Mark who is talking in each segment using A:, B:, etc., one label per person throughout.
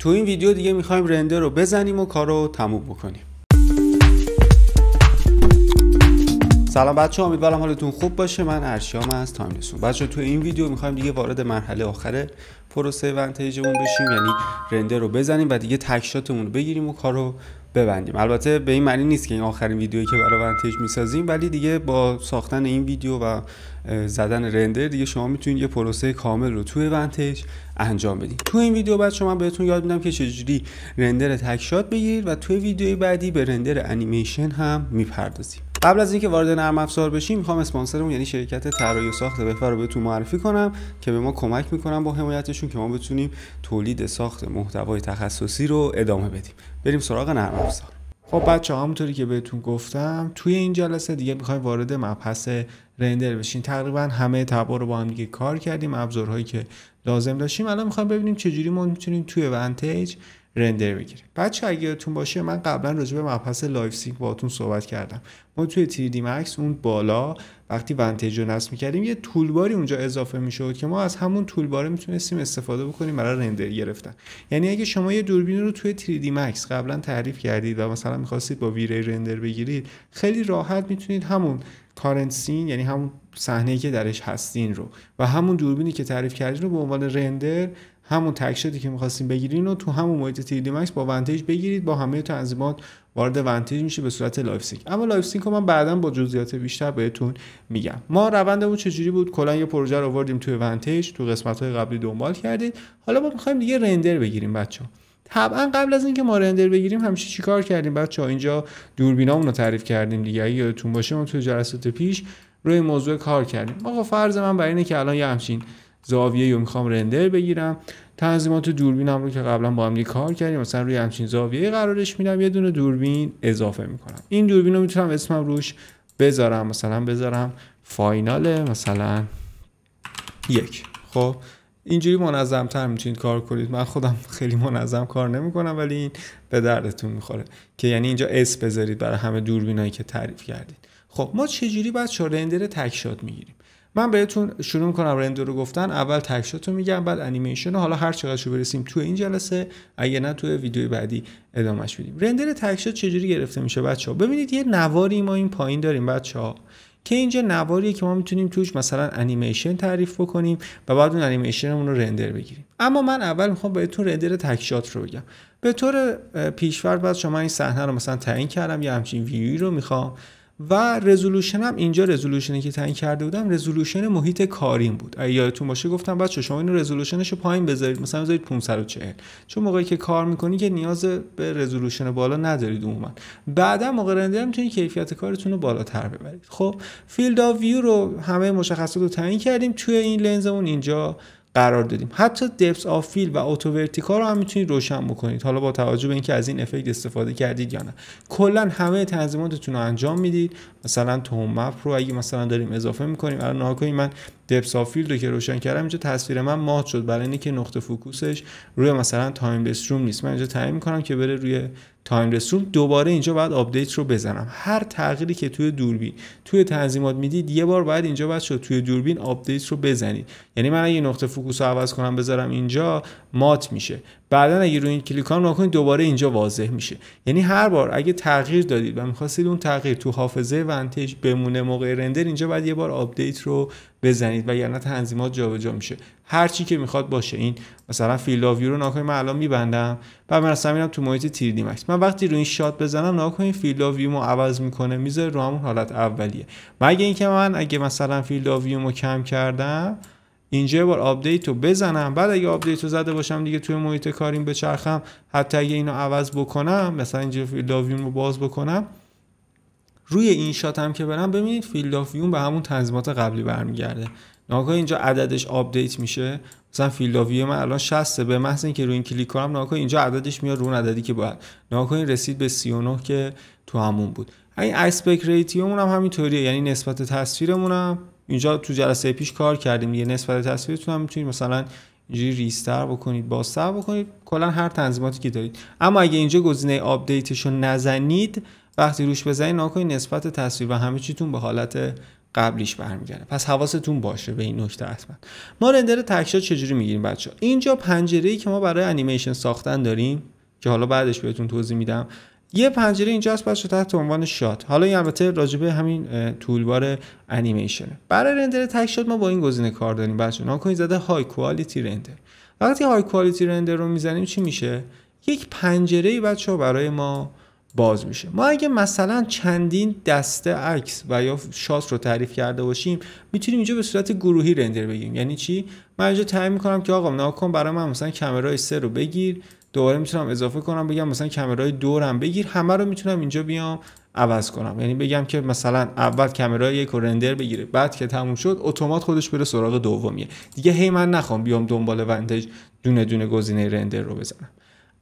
A: تو این ویدیو دیگه میخوایم رندر رو بزنیم و کار رو تموم بکنیم سلام بچه امیدوارم حالتون خوب باشه من ارشیام از تایم نسون بچه تو این ویدیو میخوایم دیگه وارد مرحله آخره پروسه ونتیجمون بشیم یعنی رندر رو بزنیم و دیگه تکشاتمون رو بگیریم و کار رو ببندیم البته به این معنی نیست که این آخرین ویدیویی که برای ونتیج میسازیم ولی دیگه با ساختن این ویدیو و زدن رندر دیگه شما میتونید یه پروسه کامل رو توی ونتیج انجام بدید تو این ویدیو بعد شما بهتون یاد میدم که چجوری رندر تکشات بگیرید و توی ویدیوی بعدی به رندر انیمیشن هم میپردازیم قبل از اینکه وارد نرم افزار بشیم میخوام اسپانسرمون یعنی شرکت طراحی و ساخت بهفر رو بهتون معرفی کنم که به ما کمک میکنن با حمایتشون که ما بتونیم تولید ساخت محتوای تخصصی رو ادامه بدیم بریم سراغ نرم افزار خب بچه همونطوری که بهتون گفتم توی این جلسه دیگه میخوایم وارد مبحث رندر بشیم تقریبا همه تبا رو با هم دیگه کار کردیم ابزارهایی که لازم داشتیم الان میخوایم ببینیم چجوری ما میتونیم توی ونتیج رندر بگیره بچه اگه یادتون باشه من قبلا راجع به مبحث لایف سینک باهاتون صحبت کردم ما توی 3D اون بالا وقتی ونتیج رو نصب میکردیم یه تولباری اونجا اضافه میشد که ما از همون تولبار میتونستیم استفاده بکنیم برای رندر گرفتن یعنی اگه شما یه دوربین رو توی 3D Max قبلا تعریف کردید و مثلا میخواستید با ویری رندر بگیرید خیلی راحت میتونید همون کارنت سین یعنی همون صحنه که درش هستین رو و همون دوربینی که تعریف کردین رو به عنوان رندر همون تکشتی که میخواستیم بگیرین و تو همون محیط تیدی مکس با ونتیج بگیرید با همه تنظیمات وارد ونتیج میشه به صورت لایف سینک اما لایف سینک رو من بعدا با جزئیات بیشتر بهتون میگم ما روندمون چجوری بود کلا یه پروژه رو آوردیم توی ونتیج تو قسمت های قبلی دنبال کردید حالا ما میخوایم دیگه رندر بگیریم بچه طبعا قبل از اینکه ما رندر بگیریم همیشه چیکار کردیم بچه ها اینجا دوربینامون رو تعریف کردیم دیگه اگه یادتون باشه ما توی جلسات پیش روی موضوع کار کردیم آقا فرض من برای اینه که الان یه همچین زاویه رو میخوام رندر بگیرم تنظیمات هم رو که قبلا با هم کار کردیم مثلا روی همچین زاویه قرارش میدم یه دونه دوربین اضافه میکنم این دوربین رو میتونم اسمم روش بذارم مثلا بذارم فاینال مثلا یک خب اینجوری منظم تر میتونید کار کنید من خودم خیلی منظم کار نمیکنم ولی این به دردتون میخوره که یعنی اینجا اس بذارید برای همه دوربینایی که تعریف کردید خب ما چجوری بعد رندر تک شات میگیریم من بهتون شروع کنم رندر رو گفتن اول تکشات رو میگم بعد انیمیشن رو حالا هر چقدر شو برسیم تو این جلسه اگه نه تو ویدیو بعدی ادامهش بدیم رندر تکشات چجوری گرفته میشه بچه ها ببینید یه نواری ما این پایین داریم بچه ها که اینجا نواریه که ما میتونیم توش مثلا انیمیشن تعریف بکنیم و بعد اون انیمیشنمون رو رندر بگیریم اما من اول میخوام بهتون رندر تکشات رو بگم به طور پیشفرد بعد شما این صحنه رو مثلا تعیین کردم یا همچین ویوی رو میخوام و رزولوشن هم اینجا رزولوشنی که تعیین کرده بودم رزولوشن محیط کاریم بود اگه یادتون باشه گفتم بچه شما این رزولوشنش رو پایین بذارید مثلا بذارید 540 چون موقعی که کار میکنی که نیاز به رزولوشن بالا ندارید عموما بعدا موقع رندر میتونید کیفیت کارتون رو بالاتر ببرید خب فیلد آف ویو رو همه مشخصات رو تعیین کردیم توی این لنزمون اینجا قرار دادیم حتی دپس آف و آتو ورتیکا رو هم میتونید روشن بکنید حالا با توجه به اینکه از این افکت استفاده کردید یا نه کلا همه تنظیماتتون رو انجام میدید مثلا توم مپ رو اگه مثلا داریم اضافه میکنیم الان ناکنید من دپس آف رو که روشن کردم اینجا تصویر من مات شد برای اینکه نقطه فوکوسش روی مثلا تایم بستروم نیست من اینجا تعیین میکنم که بره روی تایم رسوم دوباره اینجا باید آپدیت رو بزنم هر تغییری که توی دوربین توی تنظیمات میدید یه بار باید اینجا باید شد توی دوربین آپدیت رو بزنید یعنی من اگه نقطه فوکوس رو عوض کنم بذارم اینجا مات میشه بعدا اگه روی این کلیک کنم نکنید دوباره اینجا واضح میشه یعنی هر بار اگه تغییر دادید و میخواستید اون تغییر تو حافظه ونتیج بمونه موقع رندر اینجا باید یه بار آپدیت رو بزنید و یعنی تنظیمات جابجا میشه هر چی که میخواد باشه این مثلا فیلد آف رو ناکنید من الان میبندم و من اصلا میرم تو محیط 3 مکس من وقتی روی این شات بزنم ناکنید فیلد آف عوض میکنه میذاره رو همون حالت اولیه مگه اینکه من اگه مثلا فیلد آف کم کردم اینجا یه بار آپدیت رو بزنم بعد اگه آپدیت رو زده باشم دیگه توی محیط کاریم بچرخم حتی اگه اینو عوض بکنم مثلا اینجا فیلد رو باز بکنم روی این شات هم که برم ببینید فیلد آف به همون تنظیمات قبلی برمیگرده ناگهان اینجا عددش آپدیت میشه مثلا فیلد آف ویو من الان 60 به محض اینکه روی این کلیک کنم ناگهان اینجا عددش میاد رو اون عددی که باید ناگهان این رسید به 39 که تو همون بود این اسپکت ریتیومون هم همینطوریه یعنی نسبت تصویرمون هم اینجا تو جلسه پیش کار کردیم یه نسبت تصویرتون هم میتونید مثلا اینجوری ریستر بکنید باستر بکنید کلا هر تنظیماتی که دارید اما اگه اینجا گزینه آپدیتش رو نزنید وقتی روش بزنید ناکنید نسبت تصویر و همه چیتون به حالت قبلیش برمیگرده پس حواستون باشه به این نکته حتما ما رندر تکشا چجوری میگیریم بچه اینجا پنجره ای که ما برای انیمیشن ساختن داریم که حالا بعدش بهتون توضیح میدم یه پنجره اینجا هست بچه تحت عنوان شات حالا این البته راجبه همین تولبار انیمیشنه برای رندر تک شات ما با این گزینه کار داریم بچه کنید زده های کوالیتی رندر وقتی های کوالیتی رندر رو میزنیم چی میشه یک پنجره بچه برای ما باز میشه ما اگه مثلا چندین دسته عکس و یا شات رو تعریف کرده باشیم میتونیم اینجا به صورت گروهی رندر بگیریم یعنی چی من اینجا تعیین میکنم که آقا ناکن برای من مثلا کمرای سه رو بگیر دوباره میتونم اضافه کنم بگم مثلا کمرای دورم بگیر همه رو میتونم اینجا بیام عوض کنم یعنی بگم که مثلا اول کمرا یک رندر بگیره بعد که تموم شد اتومات خودش بره سراغ دومیه دیگه هی من نخوام بیام دنبال ونتج دونه دونه گزینه رندر رو بزنم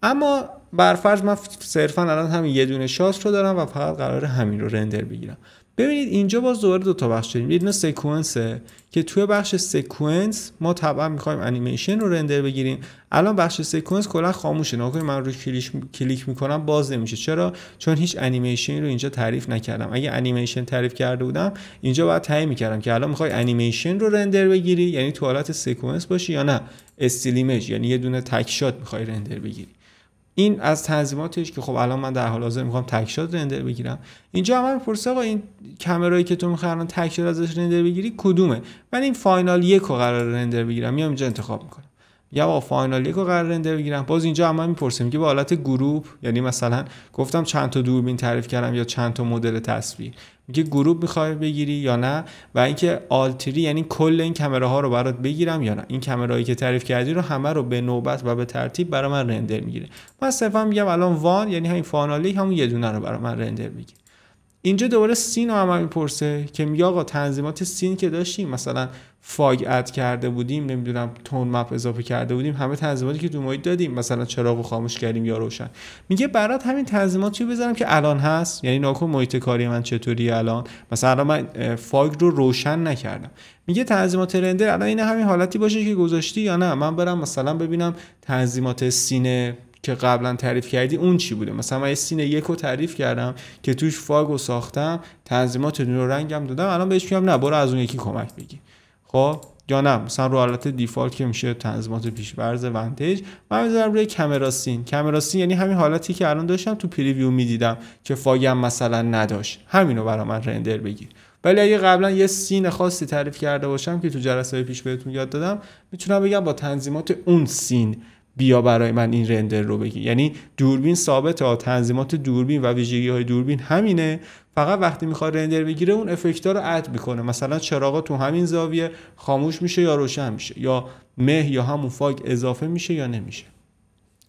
A: اما برفرض من صرفا الان همین یه دونه شاس رو دارم و فقط قرار همین رو رندر بگیرم ببینید اینجا باز دوباره دو تا بخش داریم یه که توی بخش سکونس ما طبعا میخوایم انیمیشن رو رندر بگیریم الان بخش سکونس کلا خاموشه نکنید من روی کلیک میکنم باز نمیشه چرا چون هیچ انیمیشن رو اینجا تعریف نکردم اگه انیمیشن تعریف کرده بودم اینجا باید تعیین میکردم که الان میخوای انیمیشن رو رندر بگیری یعنی تو حالت سکونس باشی یا نه استیلیمج یعنی یه دونه تک شات میخوای رندر بگیری این از تنظیماتش که خب الان من در حال حاضر میخوام تک شات رندر بگیرم اینجا هم پرسه آقا این کمرایی که تو میخوای الان تک شات ازش رندر بگیری کدومه من این فاینال یک قرار رندر بگیرم میام اینجا انتخاب میکنم یا با فاینال قرار رندر بگیرم باز اینجا هم میپرسیم که به حالت گروپ یعنی مثلا گفتم چند تا دوربین تعریف کردم یا چند تا مدل تصویر میگه گروپ میخوای بگیری یا نه و اینکه آلتری یعنی کل این ها رو برات بگیرم یا نه این کمرایی که تعریف کردی رو همه رو به نوبت و به ترتیب برای من رندر میگیره من صرفا میگم الان وان یعنی همین فانالی همون یه دونه رو برای من رندر میگیره اینجا دوباره سین هم, هم میپرسه که میگه آقا تنظیمات سین که داشتیم مثلا فاگ اد کرده بودیم نمیدونم تون مپ اضافه کرده بودیم همه تنظیماتی که تو محیط دادیم مثلا چراغ خاموش کردیم یا روشن میگه برات همین تنظیمات چی بذارم که الان هست یعنی ناکن محیط کاری من چطوری الان مثلا من فاگ رو روشن نکردم میگه تنظیمات رندر الان این همین حالتی باشه که گذاشتی یا نه من برم مثلا ببینم تنظیمات سین که قبلا تعریف کردی اون چی بوده مثلا من سین یک رو تعریف کردم که توش فاگو ساختم تنظیمات نور رنگم دادم الان بهش میگم نه برو از اون یکی کمک بگی خب یا نه مثلا رو حالت دیفالت که میشه تنظیمات ورز ونتیج من میذارم روی کامرا سین کامرا سین یعنی همین حالتی که الان داشتم تو پریویو میدیدم که فاگم مثلا نداشت همینو برا من رندر بگیر ولی اگه قبلا یه سین خاصی تعریف کرده باشم که تو جلسه پیش بهتون یاد دادم میتونم بگم با تنظیمات اون سین بیا برای من این رندر رو بگی یعنی دوربین ثابته تنظیمات دوربین و ویژگی های دوربین همینه فقط وقتی میخواد رندر بگیره اون افکت‌ها رو اد میکنه مثلا چراغا تو همین زاویه خاموش میشه یا روشن میشه یا مه یا همون فاگ اضافه میشه یا نمیشه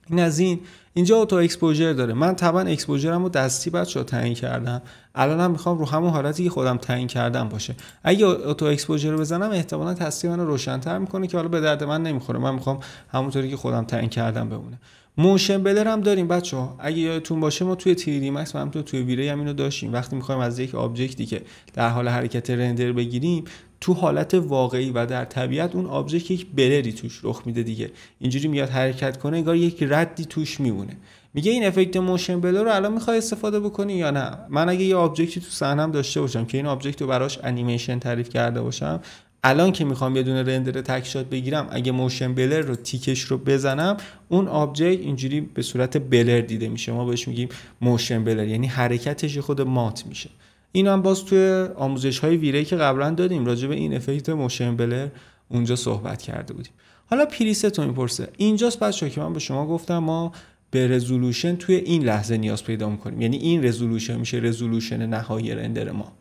A: این از این اینجا اوتو اکسپوژر داره من طبعا اکسپوژرم رو دستی بچه ها تعیین کردم الان هم میخوام رو همون حالتی که خودم تعیین کردم باشه اگه اتو اکسپوژر بزنم احتمالا تصویر من روشنتر میکنه که حالا به درد من نمیخوره من میخوام همونطوری که خودم تعیین کردم بمونه موشن بلر هم داریم بچه ها اگه یادتون باشه ما توی تیری مکس و همینطور توی ویری هم اینو داشتیم وقتی میخوایم از یک آبجکتی که در حال حرکت رندر بگیریم تو حالت واقعی و در طبیعت اون آبجکت یک بلری توش رخ میده دیگه اینجوری میاد حرکت کنه انگار یک ردی توش میمونه میگه این افکت موشن بلر رو الان میخوای استفاده بکنی یا نه من اگه یه آبجکتی تو صحنم داشته باشم که این آبجکت رو براش انیمیشن تعریف کرده باشم الان که میخوام یه دونه رندر تکشات بگیرم اگه موشن بلر رو تیکش رو بزنم اون آبجکت اینجوری به صورت بلر دیده میشه ما بهش میگیم موشن بلر یعنی حرکتش خود مات میشه این هم باز توی آموزش های ویری که قبلا دادیم راجع به این افکت موشن بلر اونجا صحبت کرده بودیم حالا پریست تو میپرسه اینجاست بچه که من به شما گفتم ما به رزولوشن توی این لحظه نیاز پیدا میکنیم یعنی این رزولوشن میشه رزولوشن نهایی رندر ما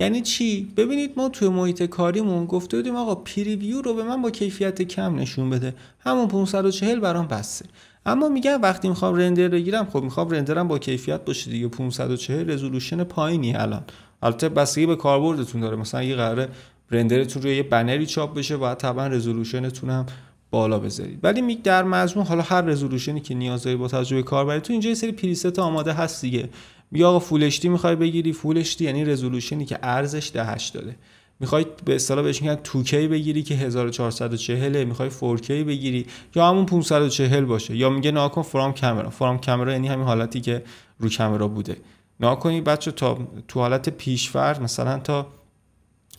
A: یعنی چی ببینید ما توی محیط کاریمون گفته بودیم آقا پریویو رو به من با کیفیت کم نشون بده همون 540 برام بسته اما میگم وقتی میخوام رندر بگیرم خب میخوام رندرم با کیفیت باشه دیگه 540 رزولوشن پایینی الان البته بستگی به کاربردتون داره مثلا یه قراره رندرتون روی یه بنری چاپ بشه باید طبعا رزولوشنتون هم بالا بذارید ولی در مجموع حالا هر رزولوشنی که نیاز دارید با تجربه کاربری تو اینجا یه سری پریست آماده هست دیگه یا آقا فولشتی میخوای بگیری فولشتی یعنی رزولوشنی که ارزش ده داره میخواید میخوای به اصطلاح بهش میگن 2K بگیری که 1440 میخوای 4K بگیری یا همون 540 باشه یا میگه ناکن فرام کامرا فرام کامرا یعنی همین حالتی که رو کامرا بوده ناکنی بچه تا تو حالت پیشفر مثلا تا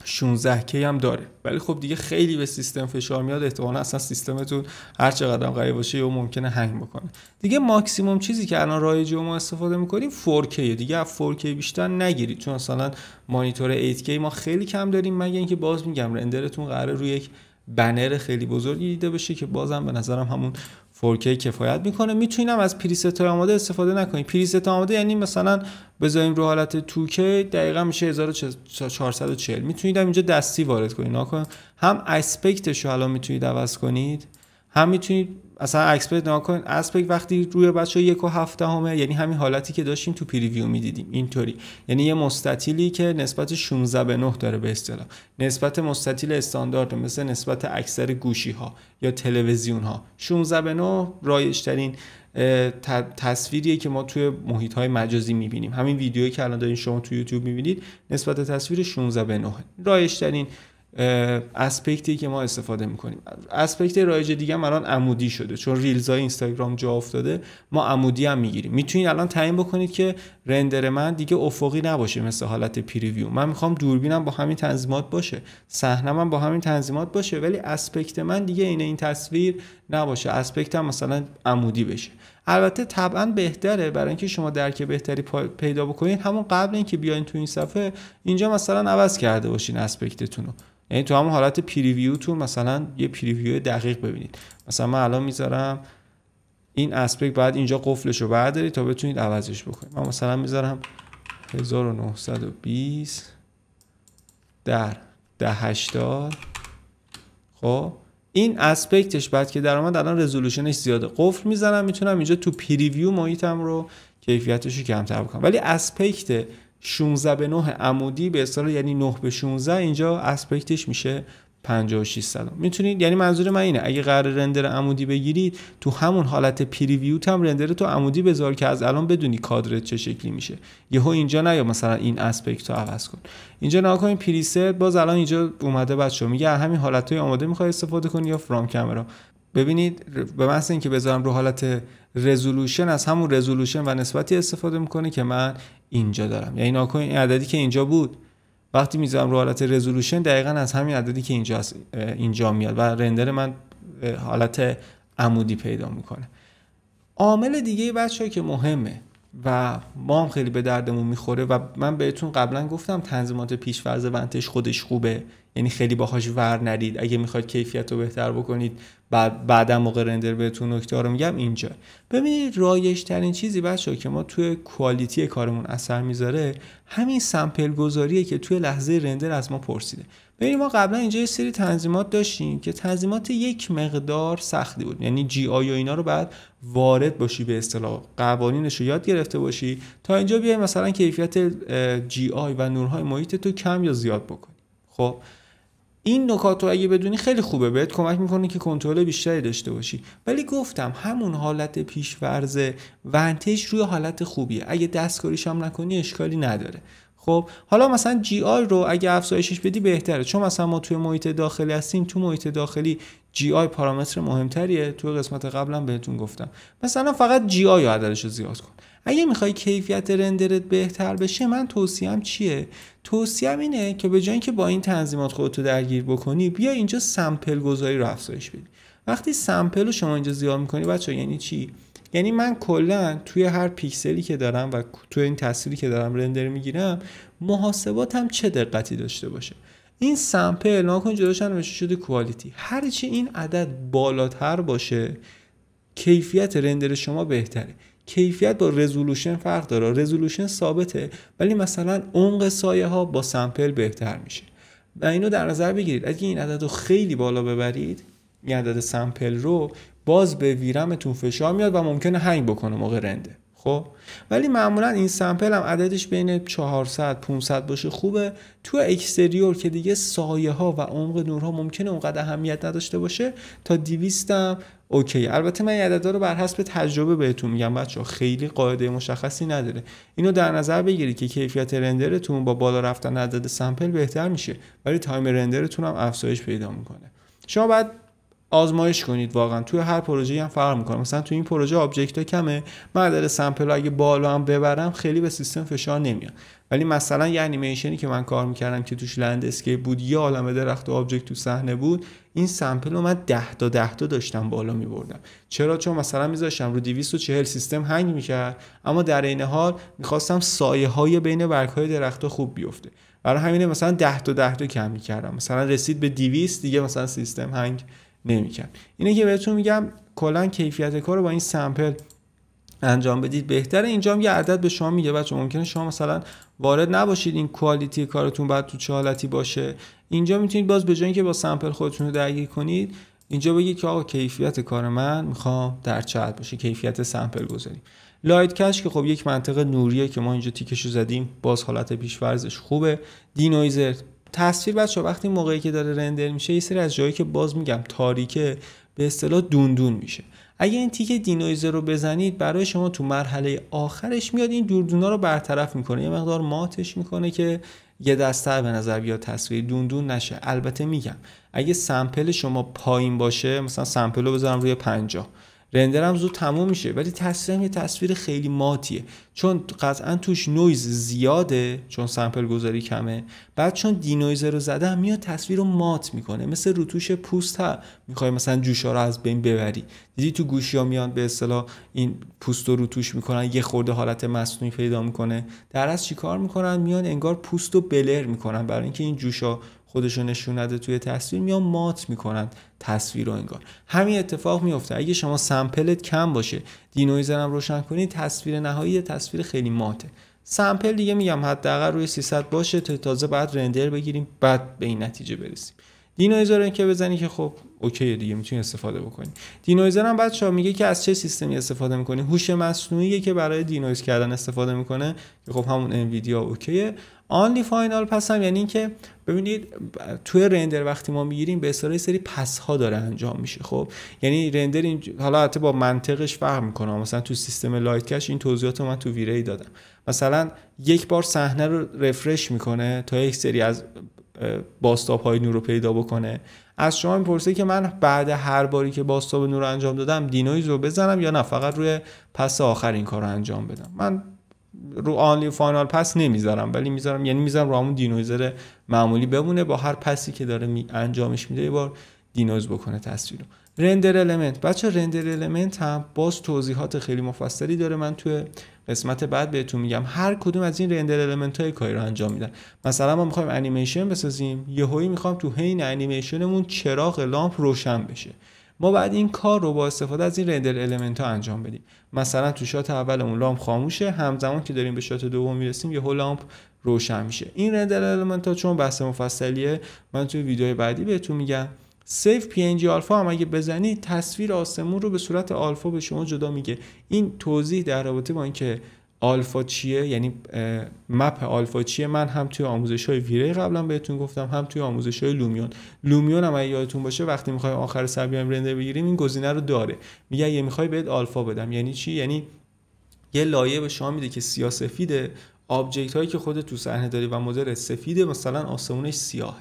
A: 16 کی هم داره ولی خب دیگه خیلی به سیستم فشار میاد احتمالا اصلا سیستمتون هر قدم قوی باشه یا ممکنه هنگ بکنه دیگه ماکسیموم چیزی که الان رایج ما استفاده میکنیم 4K دیگه از 4K بیشتر نگیرید چون مثلا مانیتور 8K ما خیلی کم داریم مگه اینکه باز میگم رندرتون قراره روی یک بنر خیلی بزرگی دیده بشه که بازم به نظرم همون 4K کفایت میکنه میتونیم از پریست آماده استفاده نکنید پریست آماده یعنی مثلا بذاریم رو حالت 2K دقیقا میشه 1440 میتونید اینجا دستی وارد کنید هم اسپکتش رو الان میتونید عوض کنید هم میتونید اصلا اکسپرت نگاه کنید اسپک وقتی روی بچه یک و هفته همه یعنی همین حالتی که داشتیم تو پریویو میدیدیم اینطوری یعنی یه مستطیلی که نسبت 16 به 9 داره به اصطلاح نسبت مستطیل استاندارد مثل نسبت اکثر گوشی ها یا تلویزیون ها 16 به 9 رایش ترین تصویریه که ما توی محیط های مجازی میبینیم همین ویدیویی که الان دارین شما تو یوتیوب میبینید نسبت تصویر 16 به 9 رایش ترین اسپکتی که ما استفاده میکنیم اسپکت رایج دیگه الان عمودی شده چون ریلزای اینستاگرام جا افتاده ما عمودی هم میگیریم میتونید الان تعیین بکنید که رندر من دیگه افقی نباشه مثل حالت پریویو من میخوام دوربینم با همین تنظیمات باشه من با همین تنظیمات باشه ولی اسپکت من دیگه این این تصویر نباشه اسپکتم مثلا عمودی بشه البته طبعا بهتره برای اینکه شما درک بهتری پیدا بکنید همون قبل اینکه بیاین تو این صفحه اینجا مثلا عوض کرده باشین اسپکتتون رو یعنی تو همون حالت پریویوتون مثلا یه پریویو دقیق ببینید مثلا من الان میذارم این اسپکت باید اینجا قفلش رو بردارید تا بتونید عوضش بکنید من مثلا میذارم 1920 در ده خب این اسپکتش بعد که در آمد الان رزولوشنش زیاده قفل میزنم میتونم اینجا تو پریویو محیطم رو کیفیتش رو کمتر بکنم ولی اسپکت 16 به 9 عمودی به اصطلاح یعنی 9 به 16 اینجا اسپکتش میشه 56 سال. میتونید یعنی منظور من اینه اگه قرار رندر عمودی بگیرید تو همون حالت پریویو هم رندر تو عمودی بذار که از الان بدونی کادرت چه شکلی میشه یهو اینجا یا مثلا این اسپکت رو عوض کن اینجا نگاه کنید پریست باز الان اینجا اومده بچه‌ها میگه همین حالت های آماده میخوای استفاده کنی یا فرام کامرا ببینید به محض اینکه بذارم رو حالت رزولوشن از همون رزولوشن و نسبتی استفاده میکنه که من اینجا دارم یعنی ناکن این عددی که اینجا بود وقتی میذارم رو حالت رزولوشن دقیقا از همین عددی که اینجا اینجا میاد و رندر من حالت عمودی پیدا میکنه عامل دیگه بچه که مهمه و ما هم خیلی به دردمون میخوره و من بهتون قبلا گفتم تنظیمات پیشفرز ونتش خودش خوبه یعنی خیلی باهاش ور ندید اگه میخواید کیفیت رو بهتر بکنید بعد بعدا موقع رندر بهتون نکته رو میگم اینجا ببینید رایش ترین چیزی بچه که ما توی کوالیتی کارمون اثر میذاره همین سمپل گذاریه که توی لحظه رندر از ما پرسیده ببینید ما قبلا اینجا یه سری تنظیمات داشتیم که تنظیمات یک مقدار سختی بود یعنی جی آی و اینا رو بعد وارد باشی به اصطلاح قوانینش رو یاد گرفته باشی تا اینجا بیای مثلا کیفیت جی آی و نورهای محیط تو کم یا زیاد بکنی خب این نکات رو اگه بدونی خیلی خوبه بهت کمک میکنه که کنترل بیشتری داشته باشی ولی گفتم همون حالت پیشورز ونتیج روی حالت خوبیه اگه دستکاریش هم نکنی اشکالی نداره خب حالا مثلا جی آی رو اگه افزایشش بدی بهتره چون مثلا ما توی محیط داخلی هستیم تو محیط داخلی جی آی پارامتر مهمتریه تو قسمت قبلم بهتون گفتم مثلا فقط جی آی رو زیاد کن اگه میخوای کیفیت رندرت بهتر بشه من توصیهم چیه توصیم اینه که به جای که با این تنظیمات خودتو درگیر بکنی بیا اینجا سمپل گذاری رو افزایش بدی وقتی سمپل رو شما اینجا زیاد میکنی بچه یعنی چی یعنی من کلا توی هر پیکسلی که دارم و توی این تصویری که دارم رندر میگیرم محاسباتم چه دقتی داشته باشه این سمپل ناکن جداش نوشته شده کوالیتی هرچی این عدد بالاتر باشه کیفیت رندر شما بهتره کیفیت با رزولوشن فرق داره رزولوشن ثابته ولی مثلا عمق سایه ها با سمپل بهتر میشه و اینو در نظر بگیرید اگه این عدد رو خیلی بالا ببرید این عدد سمپل رو باز به ویرمتون فشار میاد و ممکنه هنگ بکنه موقع رنده خب ولی معمولا این سمپل هم عددش بین 400 500 باشه خوبه تو اکستریور که دیگه سایه ها و عمق نورها ممکنه اونقدر اهمیت نداشته باشه تا 200 هم اوکی البته من این عددا رو بر حسب تجربه بهتون میگم بچه خیلی قاعده مشخصی نداره اینو در نظر بگیرید که کیفیت رندرتون با بالا رفتن عدد سمپل بهتر میشه ولی تایم رندرتون هم افزایش پیدا میکنه شما بعد آزمایش کنید واقعا توی هر پروژه هم فرق میکنه مثلا توی این پروژه آبجکت ها کمه من در سمپل اگه بالا هم ببرم خیلی به سیستم فشار نمیاد ولی مثلا یه انیمیشنی که من کار میکردم که توش لند اسکیپ بود یه عالمه درخت و آبجکت تو صحنه بود این سمپل رو من 10 تا 10 تا داشتم بالا میبردم چرا چون مثلا میذاشتم رو 240 سیستم هنگ میکرد اما در این حال میخواستم سایه های بین برگ های درخت خوب بیفته برای همین مثلا 10 تا 10 تا کم میکردم مثلا رسید به 200 دیگه مثلا سیستم هنگ نمیکرد اینه که بهتون میگم کلا کیفیت کار رو با این سمپل انجام بدید بهتره اینجا یه عدد به شما میگه بچه ممکنه شما مثلا وارد نباشید این کوالیتی کارتون بعد تو چه حالتی باشه اینجا میتونید باز به جایی که با سمپل خودتون رو درگیر کنید اینجا بگید که آقا کیفیت کار من میخوام در چه باشه کیفیت سمپل گذاریم لایت کش که خب یک منطقه نوریه که ما اینجا تیکش رو زدیم باز حالت پیشورزش خوبه دینویزر تصویر بچه وقتی موقعی که داره رندر میشه یه سری از جایی که باز میگم تاریکه به اصطلاح دوندون میشه اگه این تیک دینویزر رو بزنید برای شما تو مرحله آخرش میاد این دوردونا رو برطرف میکنه یه مقدار ماتش میکنه که یه دسته به نظر بیاد تصویر دوندون نشه البته میگم اگه سمپل شما پایین باشه مثلا سمپل رو بذارم روی 50 رندرم زود تموم میشه ولی تصویرم یه تصویر خیلی ماتیه چون قطعا توش نویز زیاده چون سمپل گذاری کمه بعد چون نویزه رو زدم میاد تصویر رو مات میکنه مثل روتوش پوست ها میخوای مثلا جوشا رو از بین ببری دیدی تو گوشی ها میان به اصطلاح این پوست رو روتوش میکنن یه خورده حالت مصنوعی پیدا میکنه در از چیکار میکنن میان انگار پوست بلر میکنن برای اینکه این جوشا خودشو نشون نده توی تصویر میان مات میکنن تصویر رو انگار همین اتفاق میفته اگه شما سمپلت کم باشه دینویزر هم روشن کنید تصویر نهایی تصویر خیلی ماته سمپل دیگه میگم حداقل روی 300 باشه تا تازه بعد رندر بگیریم بعد به این نتیجه برسیم دینویزر رو که بزنی که خب اوکی دیگه میتونی استفاده بکنی دینویزر هم ها میگه که از چه سیستمی استفاده میکنی هوش مصنوعی که برای دینویز کردن استفاده میکنه که خب همون انویدیا اوکیه آنلی فاینال پس هم یعنی اینکه ببینید توی رندر وقتی ما میگیریم به اصطلاح سری پس ها داره انجام میشه خب یعنی رندر این حالا حتی با منطقش فرق میکنه مثلا تو سیستم لایت کش این توضیحات من تو ویری دادم مثلا یک بار صحنه رو رفرش میکنه تا یک سری از باستاب های نور رو پیدا بکنه از شما میپرسه که من بعد هر باری که باستاب نور رو انجام دادم دینویز رو بزنم یا نه فقط روی پس آخر این کار رو انجام بدم من رو آنلی فاینال پس نمیذارم ولی میذارم یعنی میذارم رو همون دینویزر معمولی بمونه با هر پسی که داره انجامش میده یه بار دینویز بکنه تصویر رندر المنت بچه رندر المنت هم باز توضیحات خیلی مفصلی داره من توی قسمت بعد بهتون میگم هر کدوم از این رندر المنت های کاری رو انجام میدن مثلا ما میخوایم انیمیشن بسازیم یه یهویی میخوام تو حین انیمیشنمون چراغ لامپ روشن بشه ما بعد این کار رو با استفاده از این رندر المنت ها انجام بدیم مثلا تو شات اول اولمون لامپ خاموشه همزمان که داریم به شات دوم میرسیم یهو لامپ روشن میشه این رندر المنت ها چون بحث مفصلیه من توی ویدیو بعدی بهتون میگم سیف پی ان آلفا هم اگه بزنی تصویر آسمون رو به صورت آلفا به شما جدا میگه این توضیح در رابطه با اینکه آلفا چیه یعنی مپ آلفا چیه من هم توی آموزش های ویره قبلا بهتون گفتم هم توی آموزش های لومیون لومیون هم اگه یادتون باشه وقتی میخوای آخر سبیایم رندر بگیریم این گزینه رو داره میگه اگه میخوای بهت آلفا بدم یعنی چی یعنی یه لایه به شما میده که سیاسفیده آبجکت هایی که خودت تو صحنه داری و مدل سفیده مثلا آسمونش سیاهه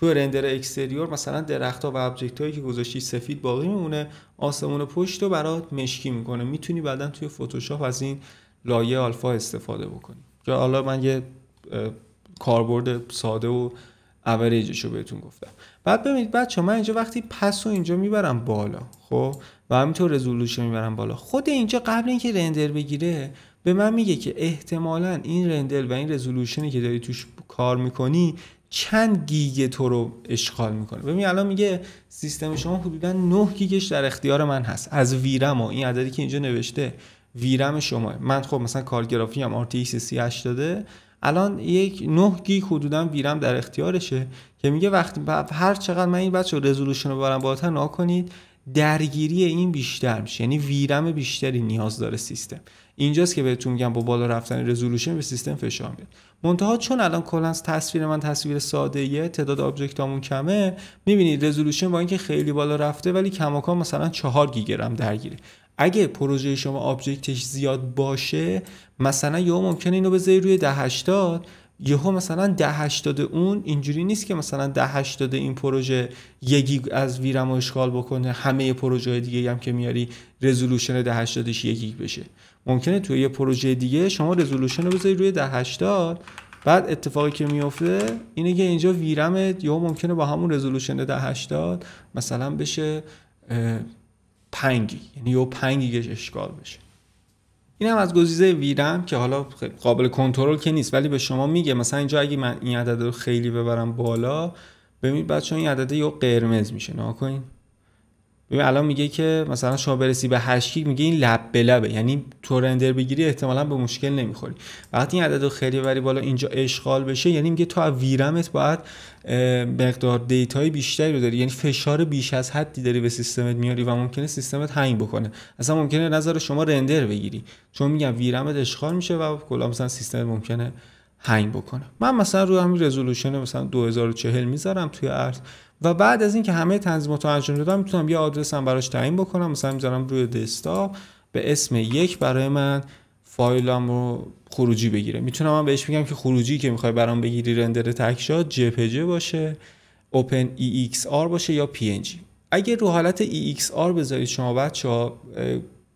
A: تو رندر اکستریور مثلا ها و ابجکت هایی که گذاشتی سفید باقی میمونه آسمون پشت رو برات مشکی میکنه میتونی بعدا توی فتوشاپ از این لایه آلفا استفاده بکنی که حالا من یه کاربرد ساده و اوریجش رو بهتون گفتم بعد ببینید بچه من اینجا وقتی پس رو اینجا میبرم بالا خب و همینطور رزولوشن میبرم بالا خود اینجا قبل اینکه رندر بگیره به من میگه که احتمالا این رندر و این رزولوشنی که داری توش کار میکنی چند گیگ تو رو اشغال میکنه ببین الان میگه سیستم شما حدودا 9 گیگش در اختیار من هست از ویرم و این عددی که اینجا نوشته ویرم شما من خب مثلا کارگرافی هم RTX 3080 الان یک 9 گیگ حدودا ویرم در اختیارشه که میگه وقتی هر چقدر من این بچه رزولوشن رو ببرم بالاتر نکنید درگیری این بیشتر میشه یعنی ویرم بیشتری نیاز داره سیستم اینجاست که بهتون میگم با بالا رفتن رزولوشن به سیستم فشار میاد منتها چون الان کلا تصویر من تصویر ساده یه تعداد آبجکتامون کمه میبینید رزولوشن با اینکه خیلی بالا رفته ولی کماکان مثلا 4 گیگرم درگیره اگه پروژه شما آبجکتش زیاد باشه مثلا یا ممکنه اینو بذاری روی 1080 یهو مثلا ده هشتاد اون اینجوری نیست که مثلا ده هشتاد این پروژه یکی از ویرم اشغال بکنه همه پروژه دیگه هم که میاری رزولوشن ده 80 گیگ بشه ممکنه توی یه پروژه دیگه شما رزولوشن رو بذاری روی ده بعد اتفاقی که میفته اینه که اینجا ویرمت یا ممکنه با همون رزولوشن ده 80 مثلا بشه پنگی یعنی یا پنگیش اشکال بشه این هم از گزیزه ویرم که حالا قابل کنترل که نیست ولی به شما میگه مثلا اینجا اگه من این عدد رو خیلی ببرم بالا ببینید بچه این عدد یا قرمز میشه نها ببین الان میگه که مثلا شما برسی به 8 گیگ میگه این لب به لبه یعنی تو رندر بگیری احتمالا به مشکل نمیخوری وقتی این عدد خیلی بری بالا اینجا اشغال بشه یعنی میگه تو از ویرمت باید مقدار دیتای بیشتری رو داری یعنی فشار بیش از حدی داری به سیستمت میاری و ممکنه سیستمت هنگ بکنه اصلا ممکنه نظر شما رندر بگیری چون میگم ویرمت اشغال میشه و کلا مثلا سیستم ممکنه هنگ بکنه من مثلا رو همین رزولوشن مثلا 2040 میذارم توی ارث و بعد از اینکه همه تنظیمات رو انجام دادم میتونم یه آدرس هم براش تعیین بکنم مثلا میذارم روی دسکتاپ به اسم یک برای من فایلم رو خروجی بگیره میتونم هم بهش بگم که خروجی که میخوای برام بگیری رندر تکشات جپجه باشه اوپن EXR باشه یا PNG اگه رو حالت EXR بذارید شما بچه ها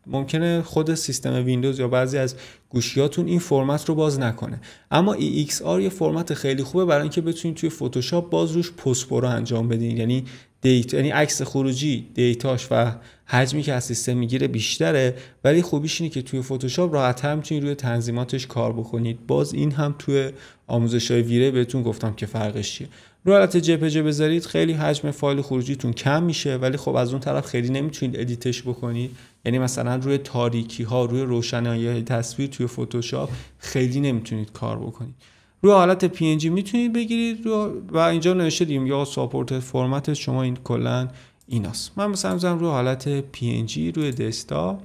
A: ممکنه خود سیستم ویندوز یا بعضی از گوشیاتون این فرمت رو باز نکنه اما EXR یه فرمت خیلی خوبه برای اینکه بتونید توی فتوشاپ باز روش پست رو انجام بدین یعنی دیت، یعنی عکس خروجی دیتاش و حجمی که از سیستم میگیره بیشتره ولی خوبیش اینه که توی فتوشاپ راحت‌تر میتونید روی تنظیماتش کار بکنید باز این هم توی آموزش‌های های ویره بهتون گفتم که فرقش چیه رو حالت جپج بذارید خیلی حجم فایل خروجیتون کم میشه ولی خب از اون طرف خیلی نمیتونید ادیتش بکنید یعنی مثلا روی تاریکی ها روی روشنایی تصویر توی فتوشاپ خیلی نمیتونید کار بکنید روی حالت جی میتونید بگیرید رو و اینجا نوشته دیم یا ساپورت فرمت شما این کلا ایناست من مثلا روی حالت جی روی دسکتاپ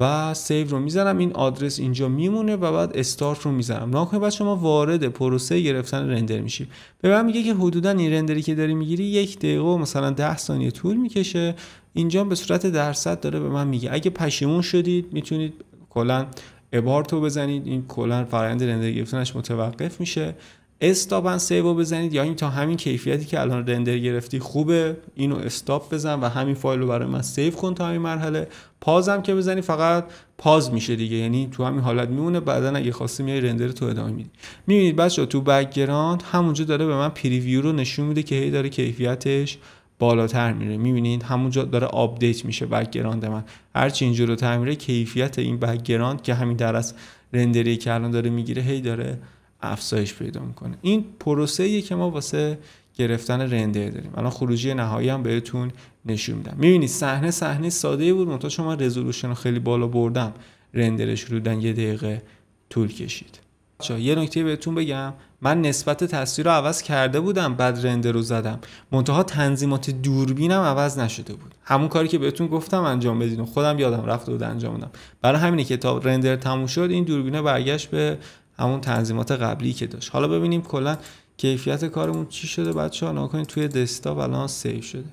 A: و سیو رو میزنم این آدرس اینجا میمونه و بعد استارت رو میزنم ناگهان بعد شما وارد پروسه گرفتن رندر میشید به من میگه که حدودا این رندری که داری میگیری یک دقیقه و مثلا 10 ثانیه طول میکشه اینجا به صورت درصد داره به من میگه اگه پشیمون شدید میتونید کلا ابارتو بزنید این کلا فرآیند رندر گرفتنش متوقف میشه استاپ سیو بزنید یا این تا همین کیفیتی که الان رندر گرفتی خوبه اینو استاپ بزن و همین فایل رو برای من سیو کن تا همین مرحله پازم که بزنی فقط پاز میشه دیگه یعنی تو همین حالت میمونه بعدا اگه خواستی میای رندر تو ادامه میدی میبینید بچه تو بکگراند همونجا داره به من پریویو رو نشون میده که هی داره کیفیتش بالاتر میره میبینید همونجا داره آپدیت میشه بکگراند من هرچی این رو تعمیره کیفیت این بکگراند که همین در از رندری که داره میگیره هی داره افزایش پیدا میکنه این پروسه ای که ما واسه گرفتن رندر داریم الان خروجی نهایی هم بهتون نشون میدم میبینید صحنه صحنه ساده بود منتها شما رزولوشن رو خیلی بالا بردم رندرش رو یه دقیقه طول کشید یه نکته بهتون بگم من نسبت تصویر رو عوض کرده بودم بعد رندر رو زدم منتها تنظیمات دوربینم عوض نشده بود همون کاری که بهتون گفتم انجام بدین خودم یادم رفته بود انجام بدم برای همینه که تا رندر تموم شد این دوربینه برگشت به همون تنظیمات قبلی که داشت حالا ببینیم کلا کیفیت کارمون چی شده بچه ها نکنید توی دستا الان سیف شده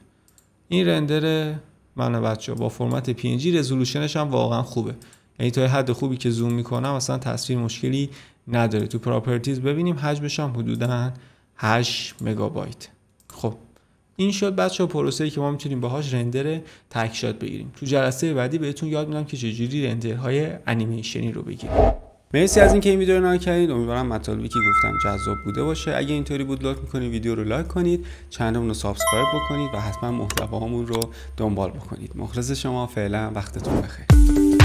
A: این رندر من بچه ها با فرمت PNG رزولوشنش هم واقعا خوبه یعنی تا حد خوبی که زوم میکنم اصلا تصویر مشکلی نداره تو پراپرتیز ببینیم حجمش هم حدودا 8 مگابایت خب این شد بچه ها پروسه ای که ما میتونیم باهاش رندر تکشات بگیریم تو جلسه بعدی بهتون یاد میدم که چجوری رندرهای انیمیشنی رو بگیریم مرسی از اینکه این ویدیو رو نگاه کردید امیدوارم مطالبی که گفتم جذاب بوده باشه اگه اینطوری بود لایک میکنید ویدیو رو لایک کنید چندمون رو سابسکرایب بکنید و حتما محتوامون رو دنبال بکنید مخلص شما فعلا وقتتون بخیر